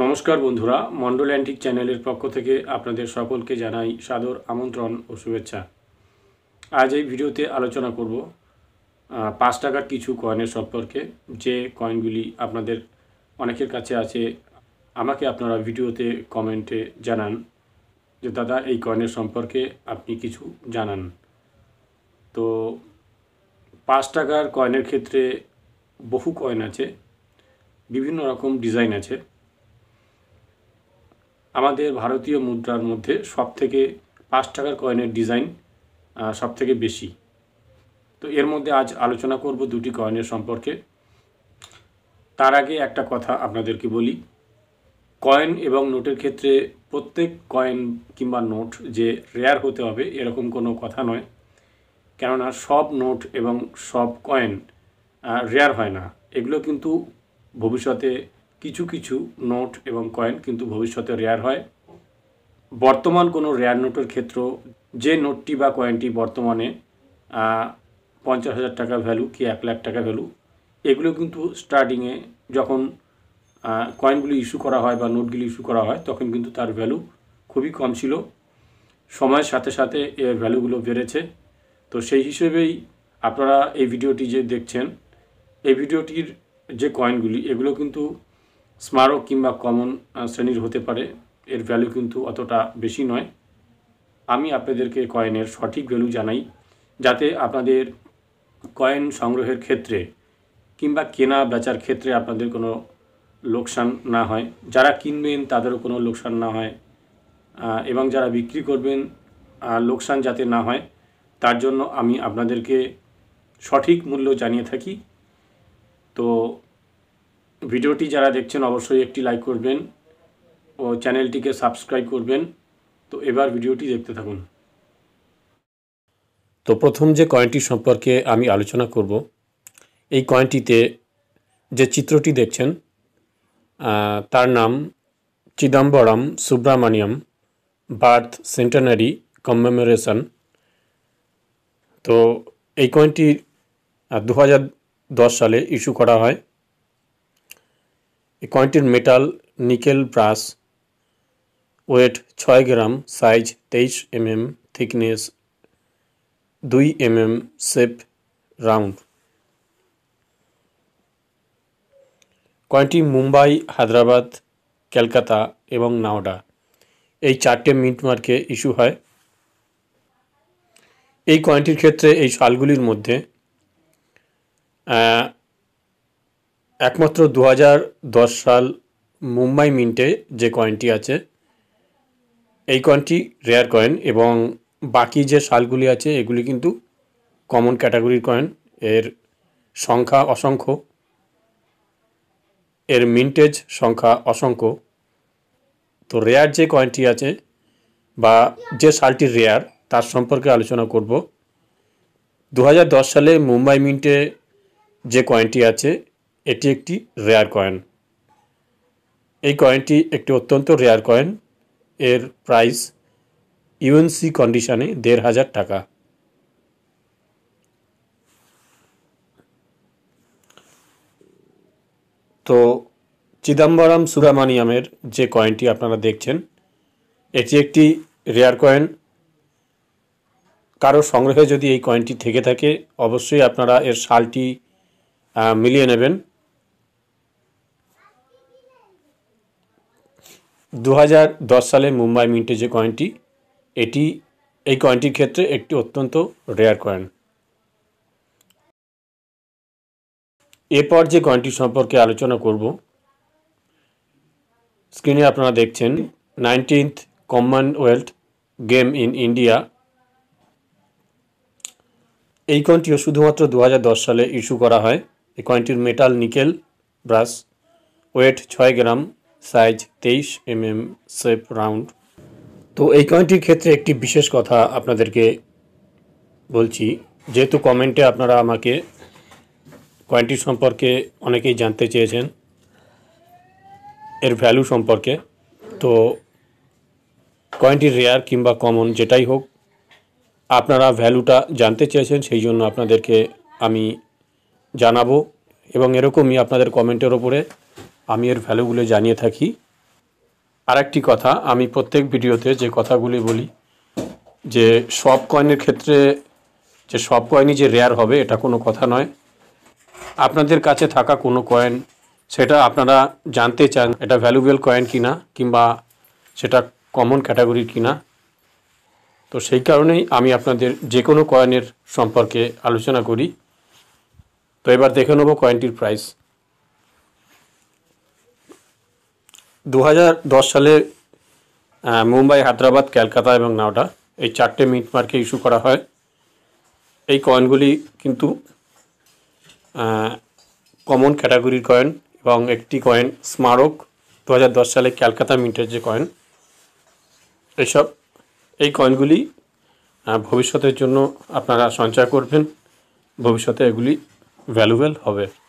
নমস্কার বন্ধুরা মন্ডল অ্যান্টিক চ্যানেলের পক্ষ থেকে আপনাদের সকলকে জানাই সাদর আমন্ত্রণ ও শুভেচ্ছা আজ এই ভিডিওতে আলোচনা করব পাঁচ টাকার কিছু কয়েনের সম্পর্কে যে কয়েনগুলি আপনাদের অনেকের কাছে আছে আমাকে আপনারা ভিডিওতে কমেন্টে জানান যে দাদা এই কয়েনের সম্পর্কে আপনি কিছু জানান তো পাঁচ টাকার কয়েনের ক্ষেত্রে বহু কয়েন আছে বিভিন্ন রকম ডিজাইন আছে আমাদের ভারতীয় মুদ্রার মধ্যে সব থেকে পাঁচ টাকার কয়েনের ডিজাইন সব থেকে বেশি তো এর মধ্যে আজ আলোচনা করব দুটি কয়েনের সম্পর্কে তার আগে একটা কথা আপনাদেরকে বলি কয়েন এবং নোটের ক্ষেত্রে প্রত্যেক কয়েন কিংবা নোট যে রেয়ার হতে হবে এরকম কোনো কথা নয় কেননা সব নোট এবং সব কয়েন রেয়ার হয় না এগুলো কিন্তু ভবিষ্যতে কিছু কিছু নোট এবং কয়েন কিন্তু ভবিষ্যতে রেয়ার হয় বর্তমান কোনো রেয়ার নোটের ক্ষেত্র যে নোটটি বা কয়েনটি বর্তমানে পঞ্চাশ হাজার টাকা ভ্যালু কি এক লাখ টাকা ভ্যালু এগুলো কিন্তু স্টার্টিংয়ে যখন কয়েনগুলি ইস্যু করা হয় বা নোটগুলি ইস্যু করা হয় তখন কিন্তু তার ভ্যালু খুবই কম ছিল সময়ের সাথে সাথে এর ভ্যালুগুলো বেড়েছে তো সেই হিসেবেই আপনারা এই ভিডিওটি যে দেখছেন এই ভিডিওটির যে কয়েনগুলি এগুলো কিন্তু স্মারক কিংবা কমন শ্রেণীর হতে পারে এর ভ্যালু কিন্তু অতটা বেশি নয় আমি আপনাদেরকে কয়েনের সঠিক ভ্যালু জানাই যাতে আপনাদের কয়েন সংগ্রহের ক্ষেত্রে কিংবা কেনা বেচার ক্ষেত্রে আপনাদের কোনো লোকসান না হয় যারা কিনবেন তাদেরও কোনো লোকসান না হয় এবং যারা বিক্রি করবেন লোকসান যাতে না হয় তার জন্য আমি আপনাদেরকে সঠিক মূল্য জানিয়ে থাকি তো ভিডিওটি যারা দেখছেন অবশ্যই একটি লাইক করবেন ও চ্যানেলটিকে সাবস্ক্রাইব করবেন তো এবার ভিডিওটি দেখতে থাকুন তো প্রথম যে কয়েনটি সম্পর্কে আমি আলোচনা করব এই কয়েনটিতে যে চিত্রটি দেখছেন তার নাম Chidambaram Subramaniam birth centenary commemoration তো এই কয়েনটি দু সালে ইস্যু করা হয় এই কয়েনটির মেটাল নিকেল ব্রাস ওয়েট ছয় গ্রাম সাইজ তেইশ এমএম mm, থিকনেস দুই এম এম সেপ রাউন্ড কয়েনটি মুম্বাই হায়দ্রাবাদ ক্যালকাতা এবং নাওডা এই চারটে মিন্ট মার্কে ইস্যু হয় এই কয়েনটির ক্ষেত্রে এই সালগুলির মধ্যে একমাত্র দু সাল মুম্বাই মিন্টে যে কয়েনটি আছে এই কয়েনটি রেয়ার কয়েন এবং বাকি যে সালগুলি আছে এগুলি কিন্তু কমন ক্যাটাগরির কয়েন এর সংখ্যা অসংখ্য এর মিন্টেজ সংখ্যা অসংখ্য তো রেয়ার যে কয়েনটি আছে বা যে সালটি রেয়ার তার সম্পর্কে আলোচনা করব দু সালে মুম্বাই মিন্টে যে কয়েনটি আছে এটি একটি রেয়ার কয়েন এই কয়েনটি একটি অত্যন্ত রেয়ার কয়েন এর প্রাইস ইউএনসি কন্ডিশনে দেড় হাজার টাকা তো চিদাম্বরম সুরামানিয়ামের যে কয়েনটি আপনারা দেখছেন এটি একটি রেয়ার কয়েন কারো সংগ্রহে যদি এই কয়েনটি থেকে থাকে অবশ্যই আপনারা এর সালটি মিলিয়ে নেবেন দু সালে মুম্বাই মিন্টে যে কয়েনটি এটি এই কয়েনটির ক্ষেত্রে একটি অত্যন্ত রেয়ার কয়েন এরপর যে কয়েনটি সম্পর্কে আলোচনা করব স্ক্রিনে আপনারা দেখছেন nineteenth commonwealth game in India এই কয়েনটিও শুধুমাত্র দু সালে ইস্যু করা হয় এই কয়েনটির মেটাল নিকেল ব্রাস ওয়েট ছয় গ্রাম সাইজ তেইশ এম এম সেপ রাউন্ড তো এই কয়েনটির ক্ষেত্রে একটি বিশেষ কথা আপনাদেরকে বলছি যেহেতু কমেন্টে আপনারা আমাকে কয়েনটি সম্পর্কে অনেকেই জানতে চেয়েছেন এর ভ্যালু সম্পর্কে তো কয়েনটি রেয়ার কিংবা কমন যেটাই হোক আপনারা ভ্যালুটা জানতে চেয়েছেন সেই জন্য আপনাদেরকে আমি জানাবো এবং এরকমই আপনাদের কমেন্টের ওপরে আমি এর ভ্যালুগুলো জানিয়ে থাকি আর একটি কথা আমি প্রত্যেক ভিডিওতে যে কথাগুলি বলি যে সব কয়েনের ক্ষেত্রে যে সব কয়েনই যে রেয়ার হবে এটা কোনো কথা নয় আপনাদের কাছে থাকা কোনো কয়েন সেটা আপনারা জানতে চান এটা ভ্যালুবেল কয়েন কিনা কিংবা সেটা কমন ক্যাটাগরির কিনা তো সেই কারণেই আমি আপনাদের যে কোনো কয়েনের সম্পর্কে আলোচনা করি তো এবার দেখে নেব কয়েনটির প্রাইস দু সালে মুম্বাই হায়দ্রাবাদ ক্যালকাতা এবং নাওডা এই চারটে মিট মার্কে ইস্যু করা হয় এই কয়েনগুলি কিন্তু কমন ক্যাটাগরির কয়েন এবং একটি কয়েন স্মারক দু সালে ক্যালকাতা মিন্টের যে কয়েন এইসব এই কয়েনগুলি ভবিষ্যতের জন্য আপনারা সঞ্চয় করবেন ভবিষ্যতে এগুলি ভ্যালুয়েল হবে